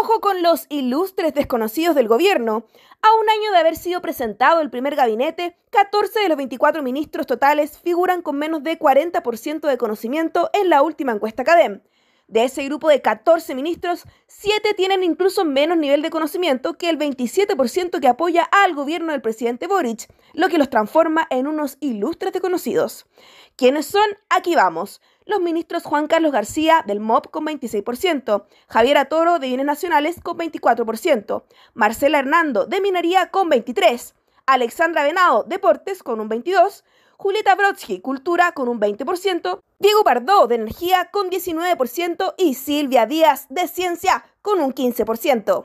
Ojo con los ilustres desconocidos del gobierno. A un año de haber sido presentado el primer gabinete, 14 de los 24 ministros totales figuran con menos de 40% de conocimiento en la última encuesta académica. De ese grupo de 14 ministros, 7 tienen incluso menos nivel de conocimiento que el 27% que apoya al gobierno del presidente Boric, lo que los transforma en unos ilustres desconocidos. ¿Quiénes son? Aquí vamos. Los ministros Juan Carlos García del MOP con 26%, Javier Atoro, de Bienes Nacionales con 24%, Marcela Hernando de Minería con 23%, Alexandra Venado, Deportes, con un 22%, Julieta Brodsky, Cultura, con un 20%, Diego Bardó, de Energía, con 19%, y Silvia Díaz, de Ciencia, con un 15%.